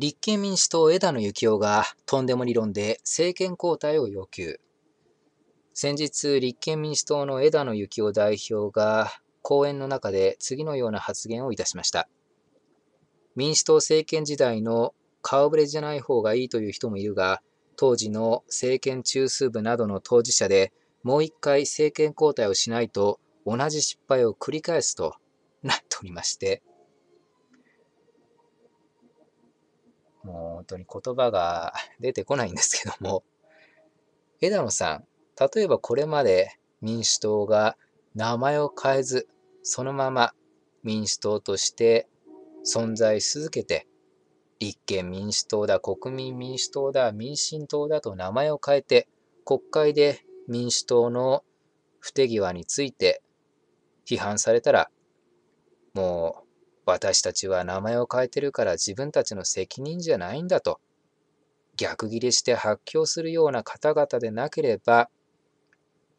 立憲民主党枝野幸男がとんでも理論で政権交代を要求。先日、立憲民主党の枝野幸男代表が講演の中で次のような発言をいたしました。民主党政権時代の顔ぶれじゃない方がいいという人もいるが、当時の政権中枢部などの当事者でもう一回政権交代をしないと同じ失敗を繰り返すとなっておりまして、もう本当に言葉が出てこないんですけども、枝野さん、例えばこれまで民主党が名前を変えず、そのまま民主党として存在し続けて、立憲民主党だ、国民民主党だ、民進党だと名前を変えて、国会で民主党の不手際について批判されたら、もう私たちは名前を変えてるから自分たちの責任じゃないんだと。逆ギレして発狂するような方々でなければ、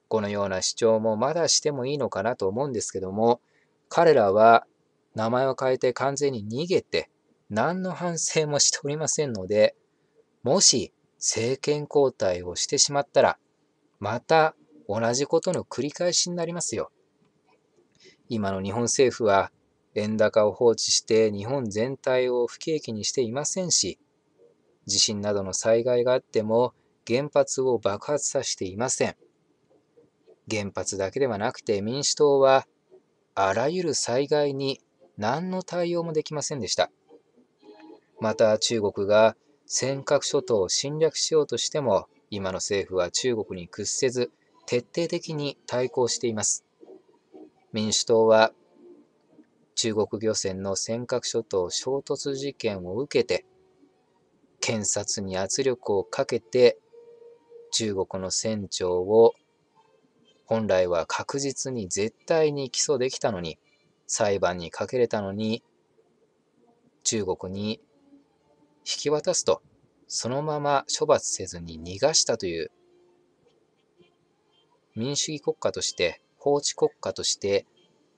このような主張もまだしてもいいのかなと思うんですけども、彼らは名前を変えて完全に逃げて、何の反省もしておりませんので、もし政権交代をしてしまったら、また同じことの繰り返しになりますよ。今の日本政府は円高を放置して日本全体を不景気にしていませんし、地震などの災害があっても原発を爆発させていません。原発だけではなくて民主党はあらゆる災害に何の対応もできませんでした。また中国が尖閣諸島を侵略しようとしても今の政府は中国に屈せず徹底的に対抗しています。民主党は中国漁船の尖閣諸島衝突事件を受けて、検察に圧力をかけて、中国の船長を本来は確実に絶対に起訴できたのに、裁判にかけれたのに、中国に引き渡すと、そのまま処罰せずに逃がしたという、民主主義国家として、法治国家として、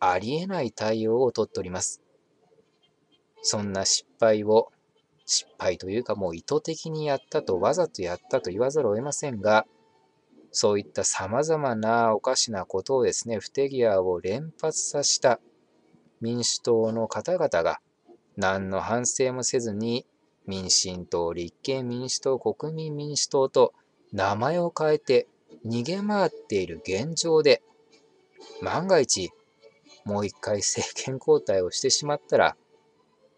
ありえない対応をとっております。そんな失敗を、失敗というかもう意図的にやったとわざとやったと言わざるを得ませんが、そういった様々なおかしなことをですね、不手際を連発させた民主党の方々が何の反省もせずに民進党、立憲民主党、国民民主党と名前を変えて逃げ回っている現状で万が一もう一回政権交代をしてしまったら、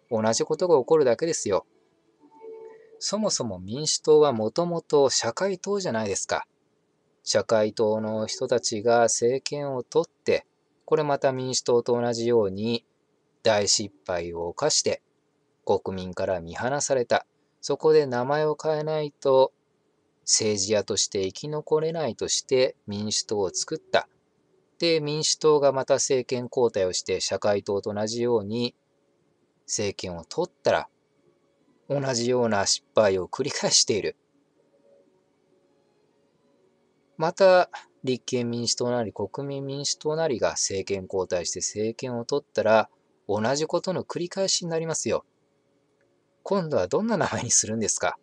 同じことが起こるだけですよ。そもそも民主党はもともと社会党じゃないですか。社会党の人たちが政権を取って、これまた民主党と同じように大失敗を犯して国民から見放された。そこで名前を変えないと政治家として生き残れないとして民主党を作った。って民主党がまた政権交代をして社会党と同じように政権を取ったら同じような失敗を繰り返している。また立憲民主党なり国民民主党なりが政権交代して政権を取ったら同じことの繰り返しになりますよ。今度はどんな名前にするんですか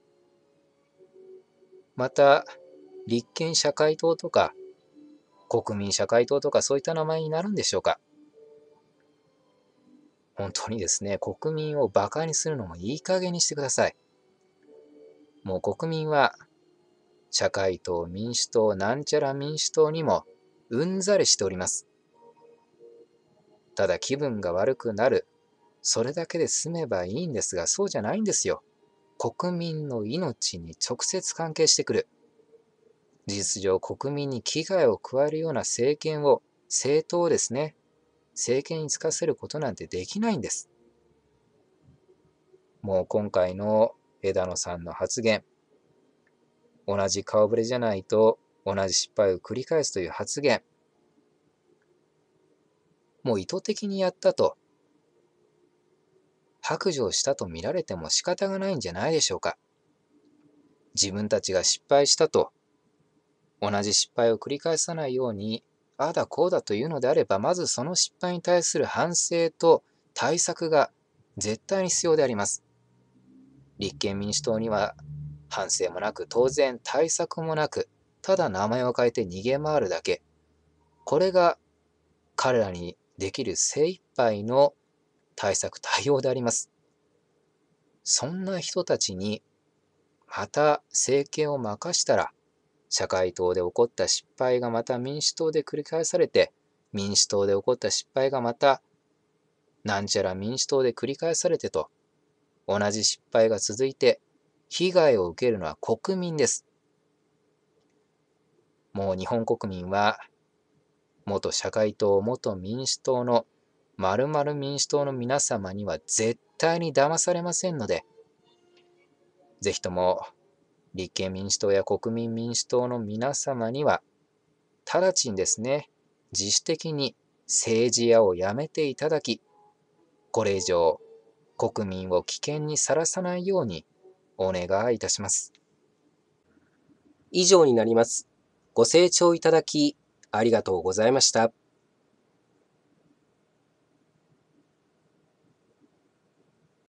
また立憲社会党とか国民社会党とかそういった名前になるんでしょうか本当にですね、国民を馬鹿にするのもいい加減にしてください。もう国民は、社会党、民主党、なんちゃら民主党にもうんざりしております。ただ気分が悪くなる、それだけで済めばいいんですが、そうじゃないんですよ。国民の命に直接関係してくる。事実上国民に危害を加えるような政権を、政党をですね、政権に就かせることなんてできないんです。もう今回の枝野さんの発言、同じ顔ぶれじゃないと同じ失敗を繰り返すという発言、もう意図的にやったと、白状したと見られても仕方がないんじゃないでしょうか。自分たちが失敗したと同じ失敗を繰り返さないように、ああだこうだというのであれば、まずその失敗に対する反省と対策が絶対に必要であります。立憲民主党には反省もなく、当然対策もなく、ただ名前を変えて逃げ回るだけ。これが彼らにできる精一杯の対策対応であります。そんな人たちにまた政権を任したら社会党で起こった失敗がまた民主党で繰り返されて、民主党で起こった失敗がまた、なんちゃら民主党で繰り返されてと、同じ失敗が続いて、被害を受けるのは国民です。もう日本国民は、元社会党、元民主党の、まる民主党の皆様には絶対に騙されませんので、ぜひとも立憲民主党や国民民主党の皆様には、直ちにですね、自主的に政治家をやめていただき、これ以上国民を危険にさらさないようにお願いいたします。以上になります。ご清聴いただきありがとうございました。